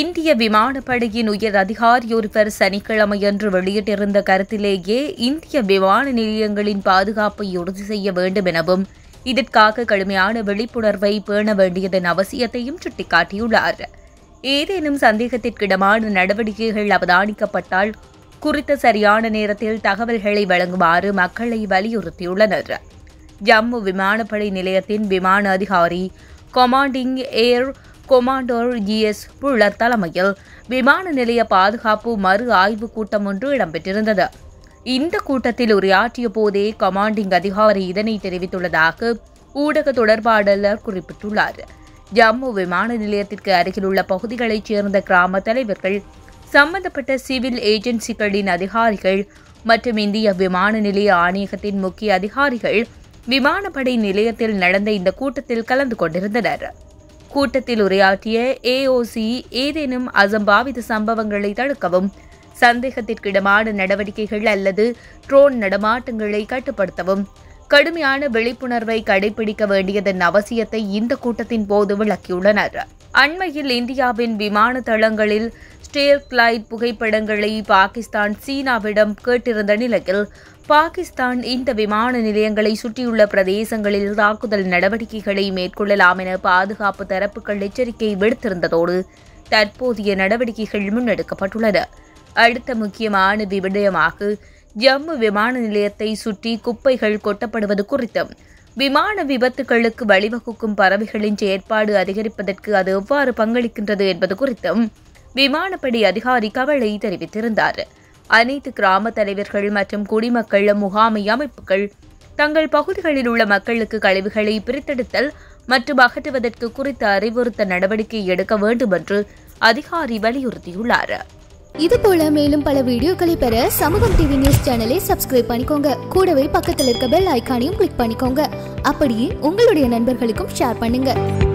இந்திய விமானப்படையின் உயர் அதிகாரி ஒருவர் சனிக்கிழமையன்று வெளியிட்டிருந்த கருத்திலேயே இந்திய விமான நிலையங்களின் பாதுகாப்பை உறுதி செய்ய வேண்டும் எனவும் இதற்காக கடுமையான விழிப்புணர்வை பேண வேண்டியதன் அவசியத்தையும் சுட்டிக்காட்டியுள்ளார் ஏதேனும் சந்தேகத்திற்கிடமான நடவடிக்கைகள் அவதானிக்கப்பட்டால் குறித்த சரியான நேரத்தில் தகவல்களை வழங்குமாறு மக்களை வலியுறுத்தியுள்ளனர் ஜம்மு விமானப்படை நிலையத்தின் விமான அதிகாரி கொமாண்டிங் ஏர் கொமாண்டோர் எஸ் புள்ளர் தலைமையில் விமான நிலைய பாதுகாப்பு மறு ஆய்வு கூட்டம் ஒன்று இடம்பெற்றிருந்தது இந்த கூட்டத்தில் உரையாற்றிய போதே கமாண்டிங் அதிகாரி இதனை தெரிவித்துள்ளதாக ஊடக தொடர்பாளர் குறிப்பிட்டுள்ளார் ஜம்மு விமான நிலையத்திற்கு அருகிலுள்ள பகுதிகளைச் சேர்ந்த கிராம தலைவர்கள் சம்பந்தப்பட்ட சிவில் ஏஜென்சிகளின் அதிகாரிகள் மற்றும் இந்திய விமான நிலைய ஆணையகத்தின் முக்கிய அதிகாரிகள் விமானப்படை நிலையத்தில் நடந்த இந்த கூட்டத்தில் கலந்து கொண்டிருந்தனர் கூட்டத்தில் உரையாற்றிய ஏஓசி ஏதேனும் அசம்பாவித சம்பவங்களை தடுக்கவும் சந்தேகத்திற்கிடமான நடவடிக்கைகள் அல்லது ட்ரோன் நடமாட்டங்களை கட்டுப்படுத்தவும் கடுமையான விழிப்புணர்வை கடைபிடிக்க வேண்டியதன் அவசியத்தை இந்த கூட்டத்தின் போது விளக்கியுள்ளனர் அண்மையில் இந்தியாவின் விமான தளங்களில் ஸ்டேர் கிளைட் புகைப்படங்களை பாகிஸ்தான் சீனாவிடம் கேட்டிருந்த நிலையில் பாகிஸ்தான் இந்த விமான நிலையங்களை சுற்றியுள்ள பிரதேசங்களில் தாக்குதல் நடவடிக்கைகளை மேற்கொள்ளலாம் என பாதுகாப்பு தரப்புகள் எச்சரிக்கை விடுத்திருந்ததோடு தற்போதைய நடவடிக்கைகள் முன்னெடுக்கப்பட்டுள்ளன அடுத்த முக்கியமான விடயமாக ஜம்மு விமான நிலையத்தை சுற்றி குப்பைகள் கொட்டப்படுவது குறித்தும் விமான விபத்துகளுக்கு வழிவகுக்கும் பறவைகளின் செயற்பாடு அதிகரிப்பதற்கு அது எவ்வாறு பங்களிக்கின்றது என்பது குறித்தும் விமானப்படை அதிகாரி கவலை தெரிவித்திருந்தார் அனைத்து கிராம தலைவர்கள் மற்றும் குடிமக்கள் முகாமை அமைப்புகள் தங்கள் பகுதிகளில் உள்ள மக்களுக்கு கழிவுகளை பிரித்தெடுத்தல் மற்றும் அகற்றுவதற்கு குறித்த அறிவுறுத்த நடவடிக்கை எடுக்க வேண்டும் என்று அதிகாரி வலியுறுத்தியுள்ளார் இது போல மேலும் பல வீடியோக்களை பெற சமூகம் டிவி நியூஸ் சேனலை சப்ஸ்கிரைப் பண்ணிக்கோங்க கூடவே பக்கத்தில் இருக்க பெல் ஐக்கானையும் கிளிக் பண்ணிக்கோங்க அப்படியே உங்களுடைய நண்பர்களுக்கும் ஷேர் பண்ணுங்க